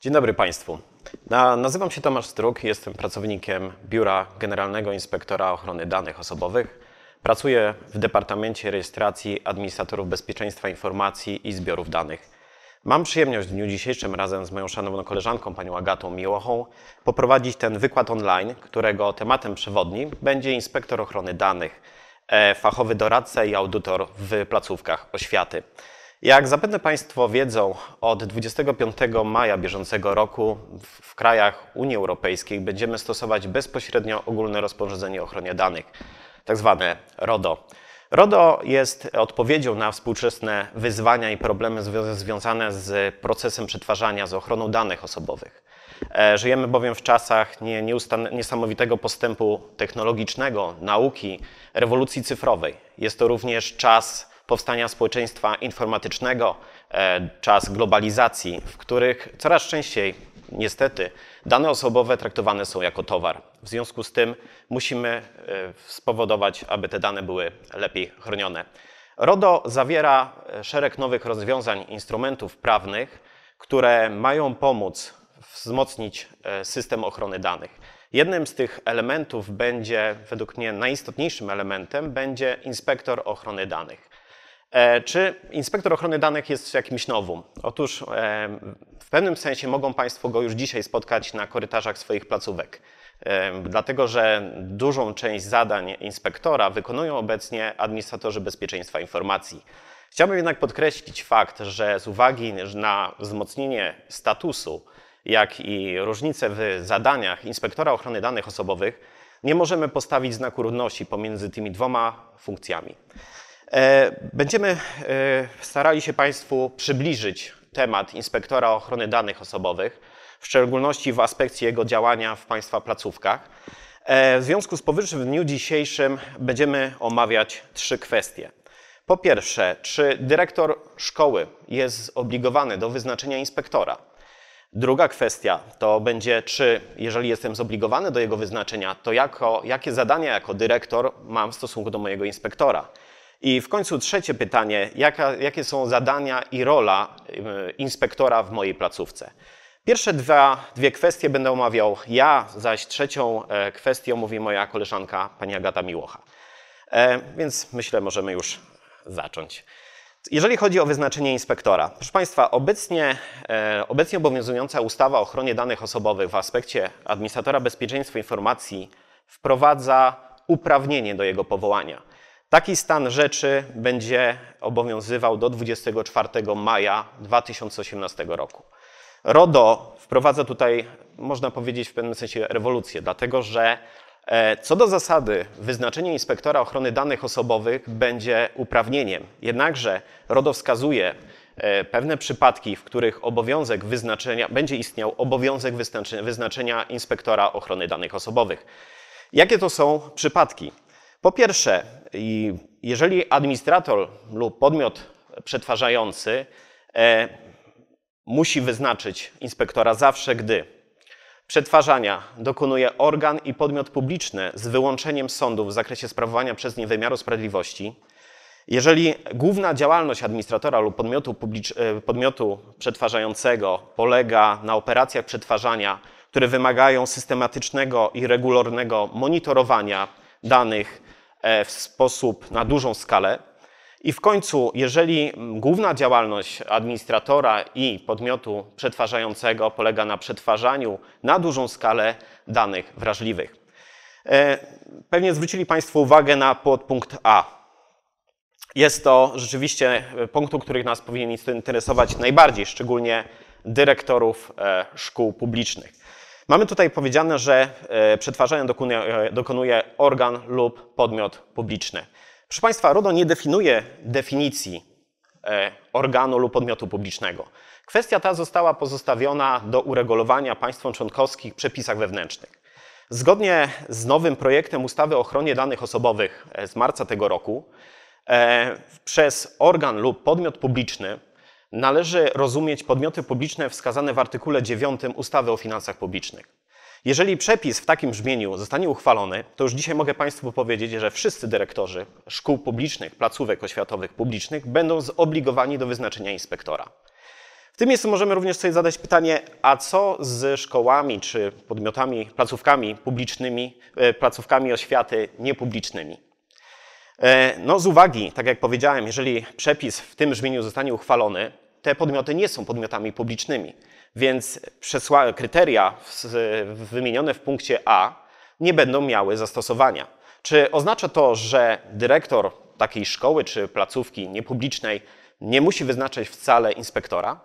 Dzień dobry Państwu. nazywam się Tomasz Struk, jestem pracownikiem Biura Generalnego Inspektora Ochrony Danych Osobowych. Pracuję w Departamencie Rejestracji Administratorów Bezpieczeństwa Informacji i Zbiorów Danych. Mam przyjemność w dniu dzisiejszym razem z moją szanowną koleżanką panią Agatą Miłochą poprowadzić ten wykład online, którego tematem przewodnim będzie inspektor ochrony danych, e, fachowy doradca i audytor w placówkach oświaty. Jak zapewne Państwo wiedzą, od 25 maja bieżącego roku w, krajach Unii Europejskiej będziemy stosować bezpośrednio ogólne rozporządzenie o ochronie danych, tak zwane RODO. RODO jest odpowiedzią na współczesne wyzwania i problemy związane z procesem przetwarzania, z ochroną danych osobowych. E, żyjemy bowiem w czasach niesamowitego postępu technologicznego, nauki, rewolucji cyfrowej. Jest to również czas powstania społeczeństwa informatycznego, e, czas globalizacji, w których coraz częściej, niestety, Dane osobowe traktowane są jako towar. W związku z tym musimy e, spowodować, aby te dane były lepiej chronione. RODO zawiera e, szereg nowych rozwiązań, instrumentów prawnych, które mają pomóc wzmocnić e, system ochrony danych. Jednym z tych elementów będzie, według mnie najistotniejszym elementem, będzie inspektor ochrony danych. E, czy inspektor ochrony danych jest jakimś nowym? Otóż e, w pewnym sensie mogą Państwo go już dzisiaj spotkać na korytarzach swoich placówek, e, dlatego że dużą część zadań inspektora wykonują obecnie administratorzy bezpieczeństwa informacji. Chciałbym jednak podkreślić fakt, że z uwagi na wzmocnienie statusu, jak i różnice w zadaniach inspektora ochrony danych osobowych, nie możemy postawić znaku równości pomiędzy tymi dwoma funkcjami. E, będziemy e, starali się Państwu przybliżyć temat inspektora ochrony danych osobowych, w szczególności w aspekcie jego działania w Państwa placówkach. E, w związku z powyższym w dniu dzisiejszym będziemy omawiać trzy kwestie. Po pierwsze, czy dyrektor szkoły jest zobligowany do wyznaczenia inspektora? Druga kwestia to będzie, czy jeżeli jestem zobligowany do jego wyznaczenia, to jako, jakie zadania jako dyrektor mam w stosunku do mojego inspektora? I w końcu trzecie pytanie, jaka, jakie są zadania i rola y, inspektora w mojej placówce? Pierwsze dwa, dwie kwestie będę omawiał ja, zaś trzecią e, kwestią mówi moja koleżanka pani Agata Miłocha. E, więc myślę, możemy już zacząć. Jeżeli chodzi o wyznaczenie inspektora, proszę Państwa, obecnie, e, obecnie obowiązująca ustawa o ochronie danych osobowych w aspekcie administratora bezpieczeństwa informacji wprowadza uprawnienie do jego powołania. Taki stan rzeczy będzie obowiązywał do 24 maja 2018 roku. RODO wprowadza tutaj, można powiedzieć, w pewnym sensie rewolucję, dlatego że e, co do zasady, wyznaczenie inspektora ochrony danych osobowych będzie uprawnieniem. Jednakże RODO wskazuje e, pewne przypadki, w których obowiązek wyznaczenia, będzie istniał obowiązek wyznaczenia inspektora ochrony danych osobowych. Jakie to są przypadki? Po pierwsze, i jeżeli administrator lub podmiot przetwarzający e, musi wyznaczyć inspektora zawsze, gdy przetwarzania dokonuje organ i podmiot publiczny z wyłączeniem sądu w zakresie sprawowania przez nie wymiaru sprawiedliwości, jeżeli główna działalność administratora lub podmiotu, e, podmiotu przetwarzającego polega na operacjach przetwarzania, które wymagają systematycznego i regularnego monitorowania danych E, w sposób na dużą skalę. I w końcu, jeżeli główna działalność administratora i podmiotu przetwarzającego polega na przetwarzaniu na dużą skalę danych wrażliwych. E, pewnie zwrócili Państwo uwagę na podpunkt A. Jest to rzeczywiście e, punkt, który nas powinien interesować najbardziej, szczególnie dyrektorów szkół publicznych. Mamy tutaj powiedziane, że e, przetwarzania e, dokonuje, organ lub podmiot publiczny. Proszę Państwa, RODO nie definiuje definicji e, organu lub podmiotu publicznego. Kwestia ta została pozostawiona do uregulowania państwom członkowskich w przepisach wewnętrznych. Zgodnie z nowym projektem ustawy o ochronie danych osobowych z marca tego roku, przez organ lub podmiot publiczny należy rozumieć podmioty publiczne wskazane w artykule 9 ustawy o finansach publicznych. Jeżeli przepis w takim brzmieniu zostanie uchwalony, to już dzisiaj mogę Państwu powiedzieć, że wszyscy dyrektorzy szkół publicznych, placówek oświatowych publicznych będą zobligowani do wyznaczenia inspektora. W tym miejscu możemy również sobie zadać pytanie, a co z szkołami czy podmiotami, placówkami publicznymi, e, placówkami oświaty niepublicznymi? E, no z uwagi, tak jak powiedziałem, jeżeli przepis w tym brzmieniu zostanie uchwalony, te podmioty nie są podmiotami publicznymi, więc kryteria wymienione w punkcie A nie będą miały zastosowania. Czy oznacza to, że dyrektor takiej szkoły czy placówki niepublicznej nie musi wyznaczać wcale inspektora?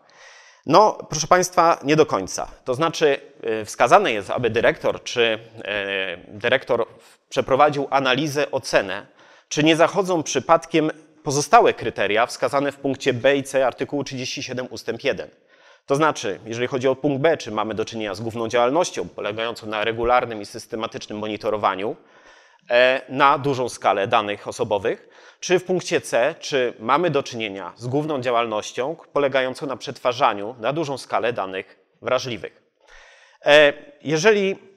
No, proszę Państwa, nie do końca. To znaczy, e, wskazane jest, aby dyrektor czy e, dyrektor przeprowadził analizę, ocenę czy nie zachodzą przypadkiem pozostałe kryteria wskazane w punkcie B i C artykułu 37 ustęp 1? To znaczy, jeżeli chodzi o punkt B, czy mamy do czynienia z główną działalnością polegającą na regularnym i systematycznym monitorowaniu e, na dużą skalę danych osobowych, czy w punkcie C, czy mamy do czynienia z główną działalnością polegającą na przetwarzaniu na dużą skalę danych wrażliwych. E, jeżeli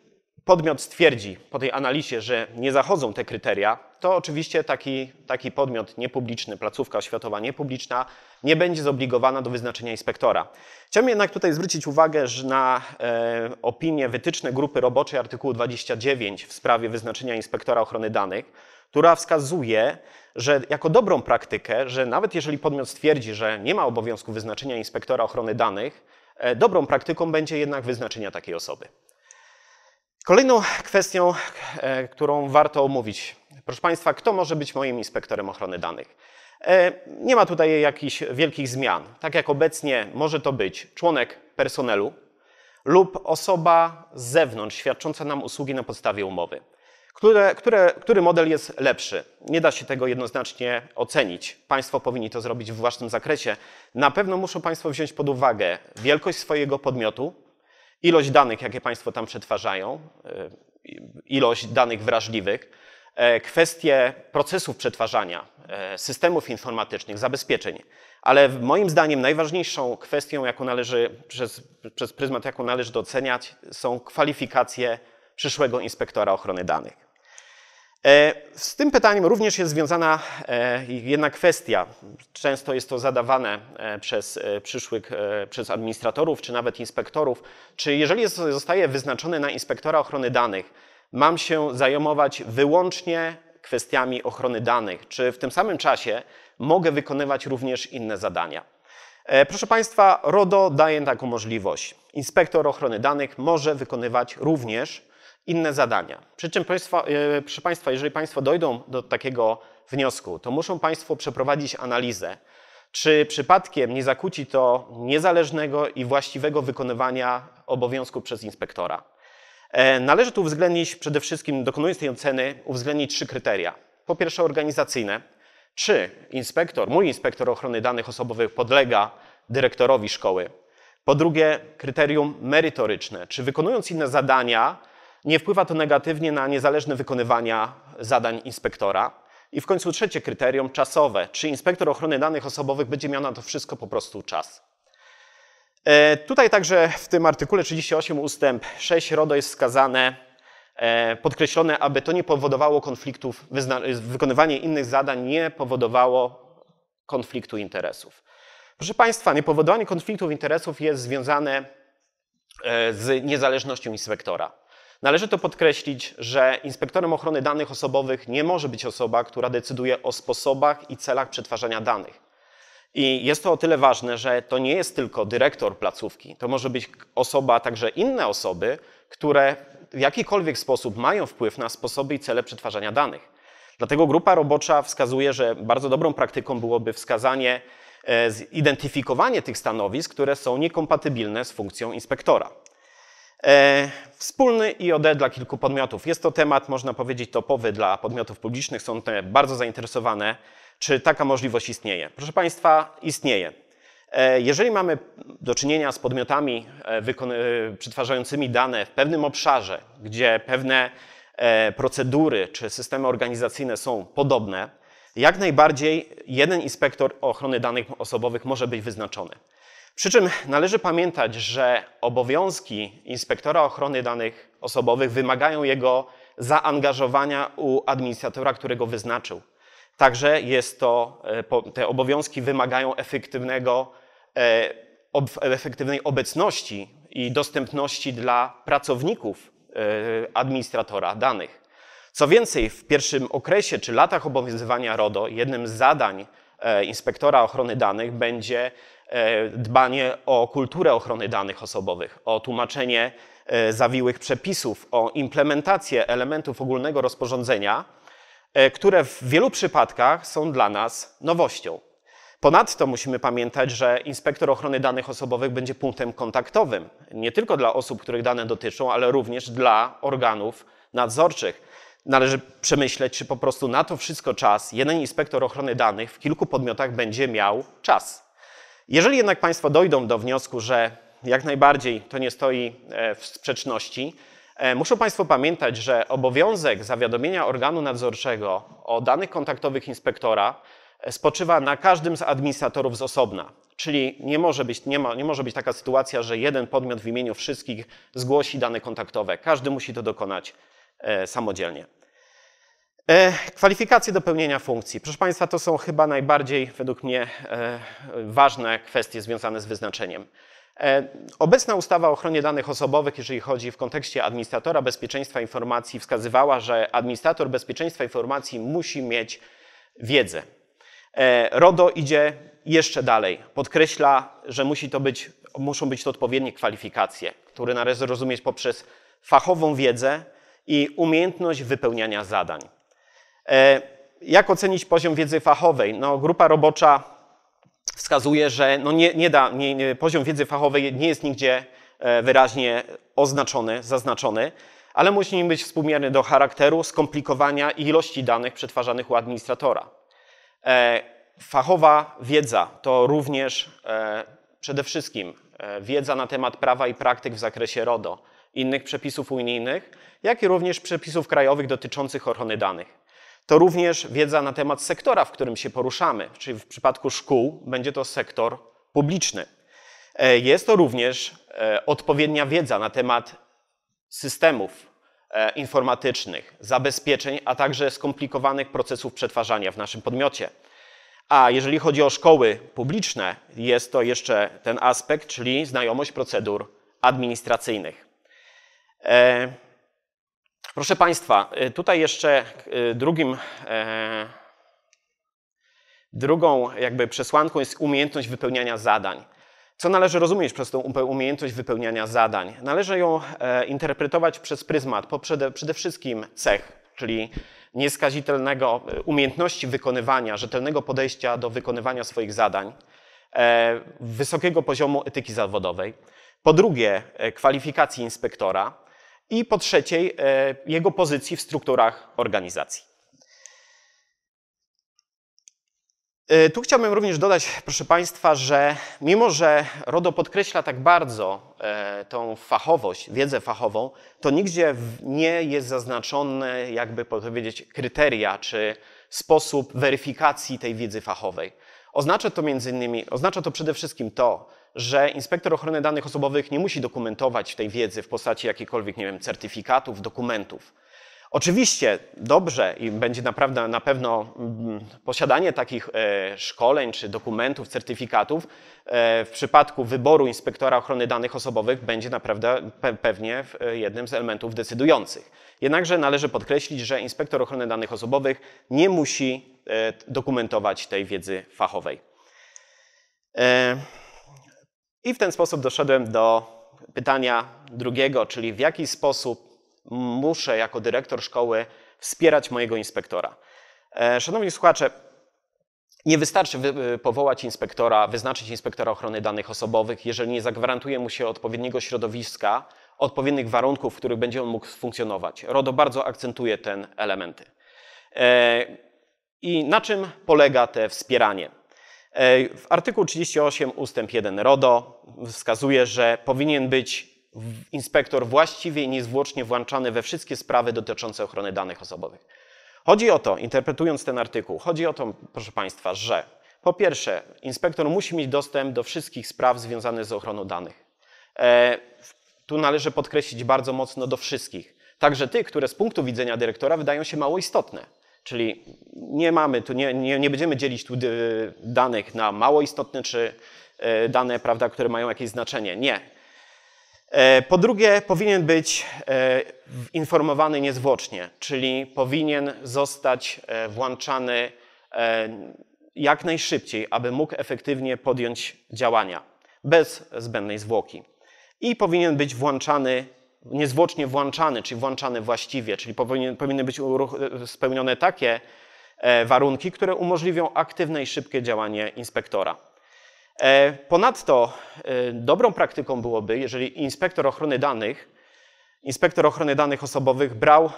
podmiot stwierdzi po tej analizie, że nie zachodzą te kryteria, to oczywiście taki, taki podmiot niepubliczny, placówka oświatowa niepubliczna, nie będzie zobligowana do wyznaczenia inspektora. Chciałbym jednak tutaj zwrócić uwagę że na e, opinię wytyczne grupy roboczej artykułu 29 w sprawie wyznaczenia inspektora ochrony danych, która wskazuje, że jako dobrą praktykę, że nawet jeżeli podmiot stwierdzi, że nie ma obowiązku wyznaczenia inspektora ochrony danych, e, dobrą praktyką będzie jednak wyznaczenia takiej osoby. Kolejną kwestią, e, którą warto omówić. Proszę Państwa, kto może być moim inspektorem ochrony danych? E, nie ma tutaj jakichś wielkich zmian. Tak jak obecnie może to być członek personelu lub osoba z zewnątrz świadcząca nam usługi na podstawie umowy. Które, które, który model jest lepszy? Nie da się tego jednoznacznie ocenić. Państwo powinni to zrobić w własnym zakresie. Na pewno muszą Państwo wziąć pod uwagę wielkość swojego podmiotu, ilość danych, jakie Państwo tam przetwarzają, y, ilość danych wrażliwych, e, kwestie procesów przetwarzania, e, systemów informatycznych, zabezpieczeń. Ale moim zdaniem najważniejszą kwestią, jaką należy, przez, przez pryzmat, jaką należy doceniać, są kwalifikacje przyszłego inspektora ochrony danych. E, z tym pytaniem również jest związana e, jedna kwestia. Często jest to zadawane e, przez przyszłych, przez administratorów czy nawet inspektorów. Czy jeżeli zostaje wyznaczony na inspektora ochrony danych, mam się zajmować wyłącznie kwestiami ochrony danych? Czy w tym samym czasie mogę wykonywać również inne zadania? Proszę Państwa, RODO daje taką możliwość. Inspektor ochrony danych może wykonywać również inne zadania. Przy czym, państwa, e, proszę Państwa, jeżeli Państwo dojdą do takiego wniosku, to muszą Państwo przeprowadzić analizę, czy przypadkiem nie zakłóci to niezależnego i właściwego wykonywania obowiązku przez inspektora. E, należy tu uwzględnić przede wszystkim, dokonując tej oceny, uwzględnić trzy kryteria. Po pierwsze organizacyjne, czy inspektor, mój inspektor ochrony danych osobowych podlega dyrektorowi szkoły. Po drugie kryterium merytoryczne, czy wykonując inne zadania, nie wpływa to negatywnie na niezależne wykonywania zadań inspektora. I w końcu trzecie kryterium czasowe. Czy inspektor ochrony danych osobowych będzie miał na to wszystko po prostu czas? E, tutaj także w tym artykule 38 ustęp 6 RODO jest wskazane, e, podkreślone, aby to nie powodowało konfliktów, wykonywanie innych zadań nie powodowało konfliktu interesów. Proszę Państwa, niepowodowanie konfliktów interesów jest związane e, z niezależnością inspektora. Należy to podkreślić, że inspektorem ochrony danych osobowych nie może być osoba, która decyduje o sposobach i celach przetwarzania danych. I jest to o tyle ważne, że to nie jest tylko dyrektor placówki, to może być osoba, także inne osoby, które w jakikolwiek sposób mają wpływ na sposoby i cele przetwarzania danych. Dlatego grupa robocza wskazuje, że bardzo dobrą praktyką byłoby wskazanie, e, zidentyfikowanie tych stanowisk, które są niekompatybilne z funkcją inspektora. E, wspólny IOD dla kilku podmiotów. Jest to temat, można powiedzieć, topowy dla podmiotów publicznych. Są one bardzo zainteresowane, czy taka możliwość istnieje. Proszę Państwa, istnieje. E, jeżeli mamy do czynienia z podmiotami e, przetwarzającymi dane w pewnym obszarze, gdzie pewne procedury czy systemy organizacyjne są podobne, jak najbardziej jeden inspektor ochrony danych osobowych może być wyznaczony. Przy czym należy pamiętać, że obowiązki inspektora ochrony danych osobowych wymagają jego zaangażowania u administratora, którego wyznaczył. Także jest to, e, te obowiązki wymagają efektywnego, e, efektywnej obecności i dostępności dla pracowników e, administratora danych. Co więcej, w pierwszym okresie czy latach obowiązywania RODO jednym z zadań inspektora ochrony danych będzie E, dbanie o kulturę ochrony danych osobowych, o tłumaczenie e, zawiłych przepisów, o implementację elementów ogólnego rozporządzenia, e, które w wielu przypadkach są dla nas nowością. Ponadto musimy pamiętać, że inspektor ochrony danych osobowych będzie punktem kontaktowym nie tylko dla osób, których dane dotyczą, ale również dla organów nadzorczych. Należy przemyśleć, czy po prostu na to wszystko czas jeden inspektor ochrony danych w kilku podmiotach będzie miał czas. Jeżeli jednak Państwo dojdą do wniosku, że jak najbardziej to nie stoi e, w sprzeczności, e, muszą Państwo pamiętać, że obowiązek zawiadomienia organu nadzorczego o danych kontaktowych inspektora e, spoczywa na każdym z administratorów z osobna. Czyli nie może, być, nie, ma, nie może być taka sytuacja, że jeden podmiot w imieniu wszystkich zgłosi dane kontaktowe. Każdy musi to dokonać samodzielnie. E, kwalifikacje do pełnienia funkcji. Proszę Państwa, to są chyba najbardziej, według mnie, e, ważne kwestie związane z wyznaczeniem. E, obecna ustawa o ochronie danych osobowych, jeżeli chodzi w kontekście administratora bezpieczeństwa informacji, wskazywała, że administrator bezpieczeństwa informacji musi mieć wiedzę. RODO idzie jeszcze dalej. Podkreśla, że musi to być, muszą być to odpowiednie kwalifikacje, które należy rozumieć poprzez fachową wiedzę i umiejętność wypełniania zadań. E, jak ocenić poziom wiedzy fachowej? No, grupa robocza wskazuje, że no nie, nie da, nie, nie, poziom wiedzy fachowej nie jest nigdzie e, wyraźnie oznaczony, zaznaczony, ale musi nim być współmierny do charakteru, skomplikowania i ilości danych przetwarzanych u administratora. E, fachowa wiedza to również przede wszystkim wiedza na temat prawa i praktyk w zakresie RODO, innych przepisów unijnych, jak i również przepisów krajowych dotyczących ochrony danych to również wiedza na temat sektora, w którym się poruszamy, czyli w przypadku szkół będzie to sektor publiczny. E, jest to również e, odpowiednia wiedza na temat systemów e, informatycznych, zabezpieczeń, a także skomplikowanych procesów przetwarzania w naszym podmiocie. A jeżeli chodzi o szkoły publiczne, jest to jeszcze ten aspekt, czyli znajomość procedur administracyjnych. Proszę Państwa, y, tutaj jeszcze y, drugim, e, drugą jakby przesłanką jest umiejętność wypełniania zadań. Co należy rozumieć przez tą umiejętność wypełniania zadań? Należy ją e, interpretować przez pryzmat poprzede, przede wszystkim cech, czyli nieskazitelnego e, umiejętności wykonywania, rzetelnego podejścia do wykonywania swoich zadań, wysokiego poziomu etyki zawodowej. Po drugie, kwalifikacji inspektora, i po trzeciej e, jego pozycji w strukturach organizacji. E, tu chciałbym również dodać, proszę Państwa, że mimo, że RODO podkreśla tak bardzo e, tą fachowość, wiedzę fachową, to nigdzie nie jest zaznaczone, jakby powiedzieć, kryteria czy sposób weryfikacji tej wiedzy fachowej. Oznacza to między innymi, oznacza to przede wszystkim to, że inspektor ochrony danych osobowych nie musi dokumentować tej wiedzy w postaci jakichkolwiek, nie wiem, certyfikatów, dokumentów. Oczywiście dobrze i będzie naprawdę na pewno mm, posiadanie takich e, szkoleń czy dokumentów, certyfikatów e, w przypadku wyboru inspektora ochrony danych osobowych będzie naprawdę pewnie e, jednym z elementów decydujących. Jednakże należy podkreślić, że inspektor ochrony danych osobowych nie musi dokumentować tej wiedzy fachowej. I w ten sposób doszedłem do pytania drugiego, czyli w jaki sposób muszę jako dyrektor szkoły wspierać mojego inspektora. E, szanowni słuchacze, nie wystarczy e, powołać inspektora, wyznaczyć inspektora ochrony danych osobowych, jeżeli nie zagwarantuje mu się odpowiedniego środowiska, odpowiednich warunków, w których będzie on mógł funkcjonować. RODO bardzo akcentuje ten elementy. E, I na czym polega te wspieranie? E, w artykuł 38 ustęp 1 RODO wskazuje, że powinien być inspektor właściwie i niezwłocznie włączany we wszystkie sprawy dotyczące ochrony danych osobowych. Chodzi o to, interpretując ten artykuł, chodzi o to, proszę Państwa, że po pierwsze, inspektor musi mieć dostęp do wszystkich spraw związanych z ochroną danych. E, tu należy podkreślić bardzo mocno do wszystkich. Także tych, które z punktu widzenia dyrektora wydają się mało istotne. Czyli nie mamy tu, nie, nie, nie będziemy dzielić tu e, danych na mało istotne czy e, dane, prawda, które mają jakieś znaczenie. Nie. E, po drugie, powinien być informowany niezwłocznie, czyli powinien zostać włączany jak najszybciej, aby mógł efektywnie podjąć działania bez zbędnej zwłoki. I powinien być włączany niezwłocznie włączany, czyli włączany właściwie, czyli powinien, powinny być e, spełnione takie e, warunki, które umożliwią aktywne i szybkie działanie inspektora. E, ponadto dobrą praktyką byłoby, jeżeli inspektor ochrony danych, inspektor ochrony danych osobowych brał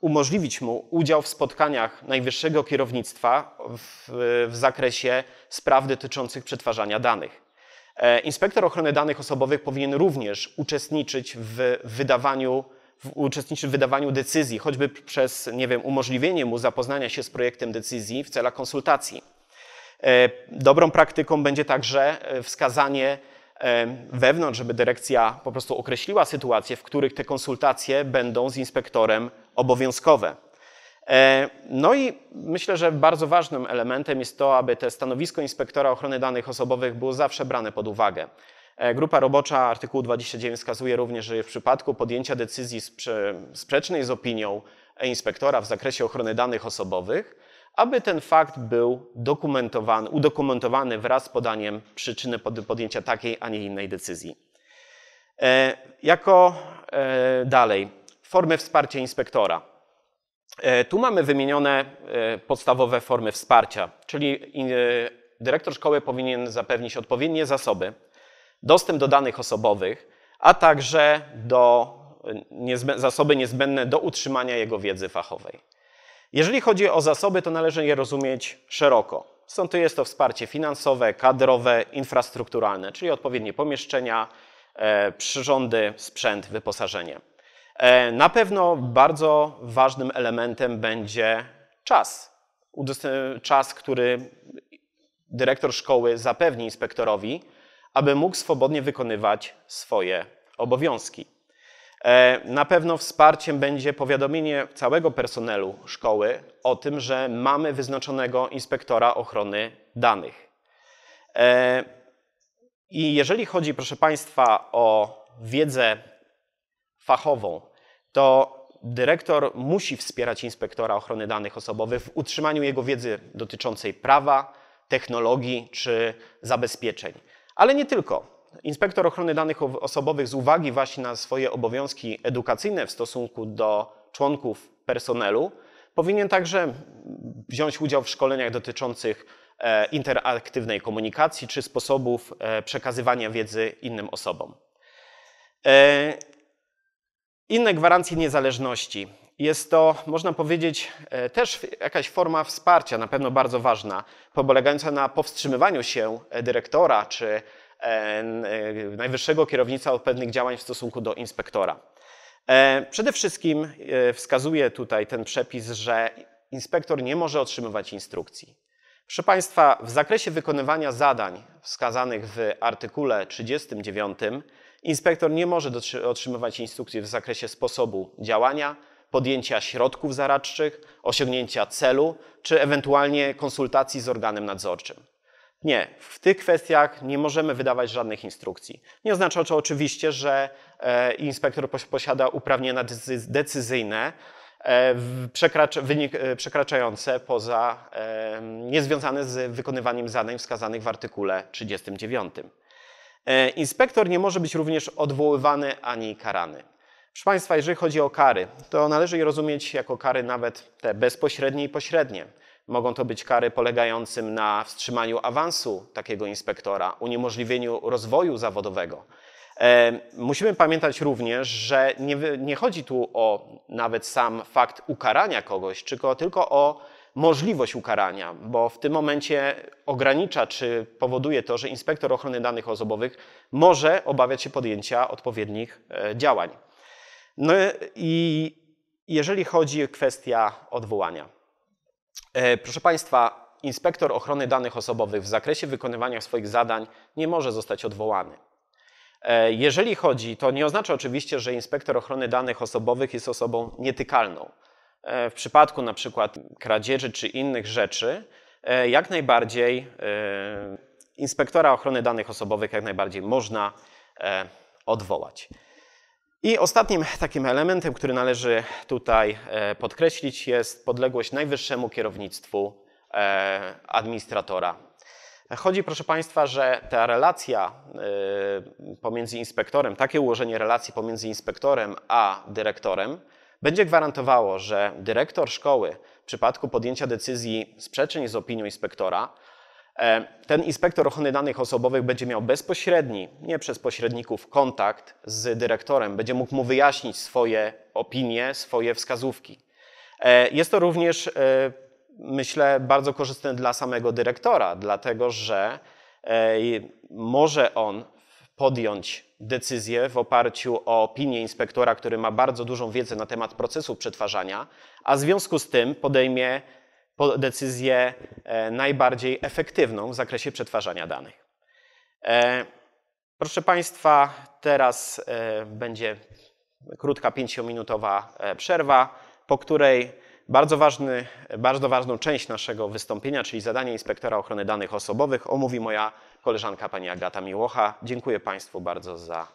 umożliwić mu udział w spotkaniach najwyższego kierownictwa w, w zakresie spraw dotyczących przetwarzania danych. E, inspektor ochrony danych osobowych powinien również uczestniczyć w wydawaniu uczestniczyć w wydawaniu decyzji, choćby przez, nie wiem, umożliwienie mu zapoznania się z projektem decyzji w celach konsultacji. E, dobrą praktyką będzie także e, wskazanie wewnątrz, żeby dyrekcja po prostu określiła sytuacje, w których te konsultacje będą z inspektorem obowiązkowe. E, no i myślę, że bardzo ważnym elementem jest to, aby te stanowisko inspektora ochrony danych osobowych było zawsze brane pod uwagę. E, grupa robocza artykułu 29 wskazuje również, że w przypadku podjęcia decyzji sprzecznej z opinią inspektora w zakresie ochrony danych osobowych, aby ten fakt był dokumentowany, udokumentowany wraz z podaniem przyczyny podjęcia takiej, a nie innej decyzji. E, jako e, dalej, formy wsparcia inspektora. E, tu mamy wymienione e, podstawowe formy wsparcia, czyli e, dyrektor szkoły powinien zapewnić odpowiednie zasoby, dostęp do danych osobowych, a także do niezbę zasoby niezbędne do utrzymania jego wiedzy fachowej. Jeżeli chodzi o zasoby, to należy je rozumieć szeroko. Są to jest to wsparcie finansowe, kadrowe, infrastrukturalne, czyli odpowiednie pomieszczenia, przyrządy, sprzęt, wyposażenie. E, na pewno bardzo ważnym elementem będzie czas. Czas, który dyrektor szkoły zapewni inspektorowi, aby mógł swobodnie wykonywać swoje obowiązki. E, na pewno wsparciem będzie powiadomienie całego personelu szkoły o tym, że mamy wyznaczonego inspektora ochrony danych. E, I jeżeli chodzi, proszę Państwa, o wiedzę fachową, to dyrektor musi wspierać inspektora ochrony danych osobowych w utrzymaniu jego wiedzy dotyczącej prawa, technologii czy zabezpieczeń. Ale nie tylko. Inspektor ochrony danych osobowych z uwagi właśnie na swoje obowiązki edukacyjne w stosunku do członków personelu powinien także wziąć udział w szkoleniach dotyczących e, interaktywnej komunikacji czy sposobów e, przekazywania wiedzy innym osobom. E, inne gwarancje niezależności. Jest to, można powiedzieć, e, też jakaś forma wsparcia, na pewno bardzo ważna, polegająca na powstrzymywaniu się e, dyrektora czy e, najwyższego kierownica od pewnych działań w stosunku do inspektora. Przede wszystkim wskazuje tutaj ten przepis, że inspektor nie może otrzymywać instrukcji. Proszę Państwa, w zakresie wykonywania zadań wskazanych w artykule 39 Inspektor nie może otrzymywać instrukcji w zakresie sposobu działania, podjęcia środków zaradczych, osiągnięcia celu czy ewentualnie konsultacji z organem nadzorczym. Nie, w tych kwestiach nie możemy wydawać żadnych instrukcji. Nie oznacza to oczywiście, że e, inspektor posiada uprawnienia decyzyjne e, e, przekraczające poza niezwiązane z wykonywaniem zadań wskazanych w artykule 39. E, inspektor nie może być również odwoływany ani karany. Proszę Państwa, jeżeli chodzi o kary, to należy je rozumieć jako kary nawet te bezpośrednie i pośrednie. Mogą to być kary polegające na wstrzymaniu awansu takiego inspektora, uniemożliwieniu rozwoju zawodowego. E, musimy pamiętać również, że nie, nie chodzi tu o nawet sam fakt ukarania kogoś, tylko, tylko o możliwość ukarania, bo w tym momencie ogranicza czy powoduje to, że inspektor ochrony danych osobowych może obawiać się podjęcia odpowiednich e, działań. No e, i jeżeli chodzi o kwestię odwołania. E, proszę Państwa, inspektor ochrony danych osobowych w zakresie wykonywania swoich zadań nie może zostać odwołany. Jeżeli chodzi, to nie oznacza oczywiście, że inspektor ochrony danych osobowych jest osobą nietykalną. E, w przypadku na przykład kradzieży czy innych rzeczy, e, jak najbardziej e, inspektora ochrony danych osobowych jak najbardziej można odwołać. I ostatnim takim elementem, który należy tutaj podkreślić, jest podległość najwyższemu kierownictwu administratora. Chodzi, proszę Państwa, że ta relacja pomiędzy inspektorem, takie ułożenie relacji pomiędzy inspektorem a dyrektorem będzie gwarantowało, że dyrektor szkoły w przypadku podjęcia decyzji sprzecznej z opinią inspektora, e, ten inspektor ochrony danych osobowych będzie miał bezpośredni, nie przez pośredników, kontakt z dyrektorem, będzie mógł mu wyjaśnić swoje opinie, swoje wskazówki. E, jest to również, e, myślę, bardzo korzystne dla samego dyrektora, dlatego że może on podjąć decyzję w oparciu o opinię inspektora, który ma bardzo dużą wiedzę na temat procesu przetwarzania, a w związku z tym podejmie decyzję e, najbardziej efektywną w zakresie przetwarzania danych. E, proszę Państwa, teraz e, będzie krótka pięciominutowa przerwa, po której bardzo, ważny, bardzo ważną część naszego wystąpienia, czyli zadanie inspektora ochrony danych osobowych, omówi moja koleżanka pani Agata Miłocha. Dziękuję Państwu bardzo za,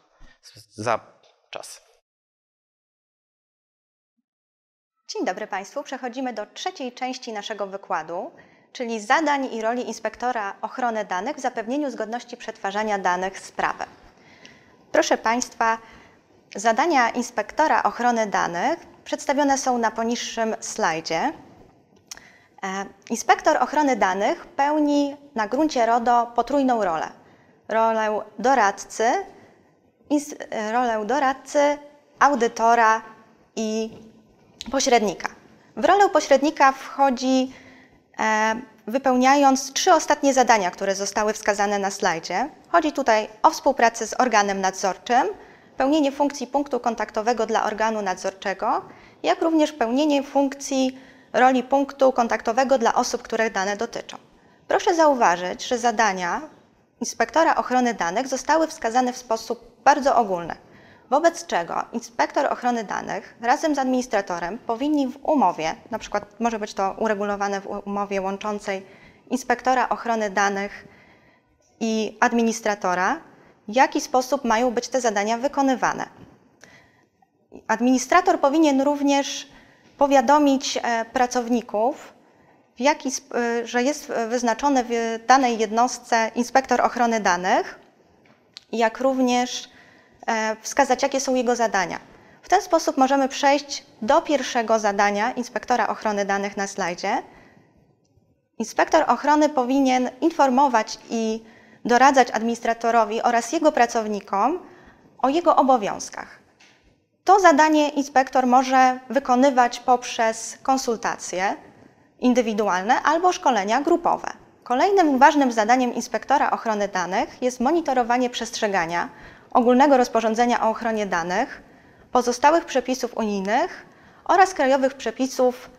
za czas. Dzień dobry Państwu. Przechodzimy do trzeciej części naszego wykładu, czyli zadań i roli inspektora ochrony danych w zapewnieniu zgodności przetwarzania danych z prawem. Proszę Państwa, zadania inspektora ochrony danych przedstawione są na poniższym slajdzie. E, inspektor ochrony danych pełni na gruncie RODO potrójną rolę. Rolę doradcy, e, rolę doradcy, audytora i pośrednika. W rolę pośrednika wchodzi e, wypełniając trzy ostatnie zadania, które zostały wskazane na slajdzie. Chodzi tutaj o współpracę z organem nadzorczym, pełnienie funkcji punktu kontaktowego dla organu nadzorczego, jak również pełnienie funkcji roli punktu kontaktowego dla osób, których dane dotyczą. Proszę zauważyć, że zadania inspektora ochrony danych zostały wskazane w sposób bardzo ogólny, wobec czego inspektor ochrony danych razem z administratorem powinni w umowie, na przykład może być to uregulowane w umowie łączącej inspektora ochrony danych i administratora, w jaki sposób mają być te zadania wykonywane. Administrator powinien również powiadomić e, pracowników, jaki, e, że jest e, wyznaczony w danej jednostce inspektor ochrony danych, jak również wskazać, jakie są jego zadania. W ten sposób możemy przejść do pierwszego zadania inspektora ochrony danych na slajdzie. Inspektor ochrony powinien informować i doradzać administratorowi oraz jego pracownikom o jego obowiązkach. To zadanie inspektor może wykonywać poprzez konsultacje indywidualne albo szkolenia grupowe. Kolejnym ważnym zadaniem inspektora ochrony danych jest monitorowanie przestrzegania ogólnego rozporządzenia o ochronie danych, pozostałych przepisów unijnych oraz krajowych przepisów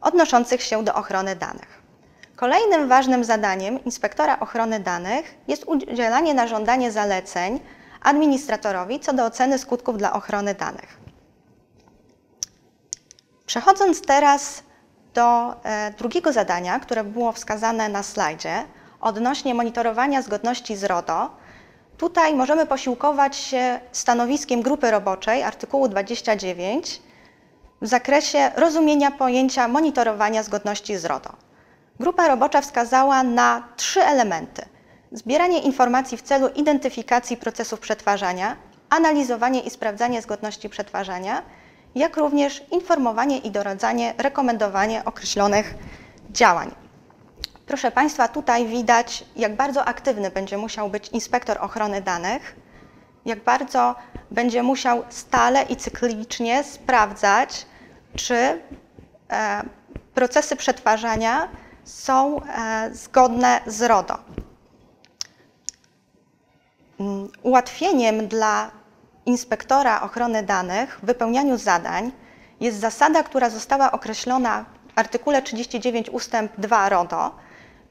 odnoszących się do ochrony danych. Kolejnym ważnym zadaniem inspektora ochrony danych jest udzielanie na żądanie zaleceń administratorowi co do oceny skutków dla ochrony danych. Przechodząc teraz do e, drugiego zadania, które było wskazane na slajdzie, odnośnie monitorowania zgodności z RODO, tutaj możemy posiłkować się stanowiskiem grupy roboczej artykułu 29 w zakresie rozumienia pojęcia monitorowania zgodności z RODO. Grupa robocza wskazała na trzy elementy. Zbieranie informacji w celu identyfikacji procesów przetwarzania, analizowanie i sprawdzanie zgodności przetwarzania, jak również informowanie i doradzanie, rekomendowanie określonych działań. Proszę Państwa, tutaj widać, jak bardzo aktywny będzie musiał być inspektor ochrony danych, jak bardzo będzie musiał stale i cyklicznie sprawdzać, czy e, procesy przetwarzania są e, zgodne z RODO. Mm, ułatwieniem dla inspektora ochrony danych w wypełnianiu zadań jest zasada, która została określona w artykule 39 ust. 2 RODO,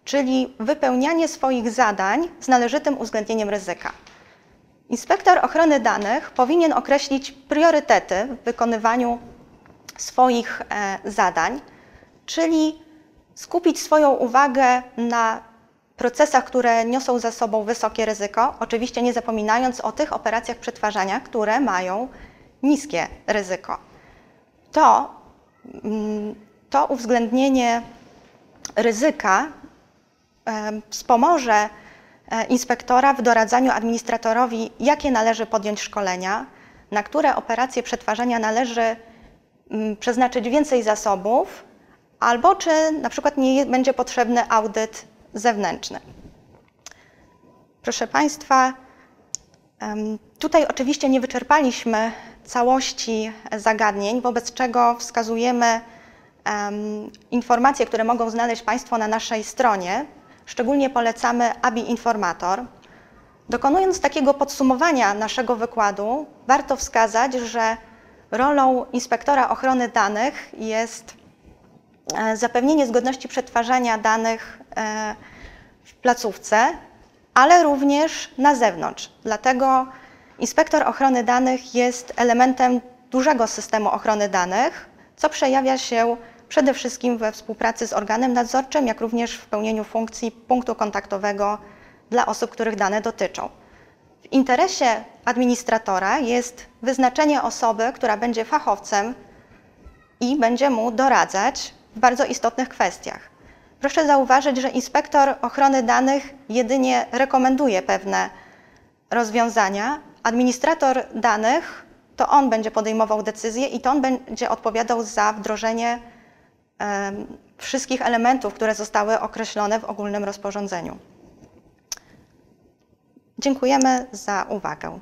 czyli wypełnianie swoich zadań z należytym uwzględnieniem ryzyka. Inspektor ochrony danych powinien określić priorytety w wykonywaniu swoich e, zadań, czyli skupić swoją uwagę na procesach, które niosą za sobą wysokie ryzyko, oczywiście nie zapominając o tych operacjach przetwarzania, które mają niskie ryzyko. To, mm, to uwzględnienie ryzyka wspomoże e, inspektora w doradzaniu administratorowi, jakie należy podjąć szkolenia, na które operacje przetwarzania należy mm, przeznaczyć więcej zasobów, albo czy na przykład nie będzie potrzebny audyt zewnętrzny. Proszę Państwa, tutaj oczywiście nie wyczerpaliśmy całości zagadnień, wobec czego wskazujemy informacje, które mogą znaleźć Państwo na naszej stronie. Szczególnie polecamy ABI Informator. Dokonując takiego podsumowania naszego wykładu, warto wskazać, że rolą inspektora ochrony danych jest E, zapewnienie zgodności przetwarzania danych e, w placówce, ale również na zewnątrz. Dlatego inspektor ochrony danych jest elementem dużego systemu ochrony danych, co przejawia się przede wszystkim we współpracy z organem nadzorczym, jak również w pełnieniu funkcji punktu kontaktowego dla osób, których dane dotyczą. W interesie administratora jest wyznaczenie osoby, która będzie fachowcem i będzie mu doradzać w bardzo istotnych kwestiach. Proszę zauważyć, że inspektor ochrony danych jedynie rekomenduje pewne rozwiązania. Administrator danych to on będzie podejmował decyzje i to on będzie odpowiadał za wdrożenie um, wszystkich elementów, które zostały określone w ogólnym rozporządzeniu. Dziękujemy za uwagę.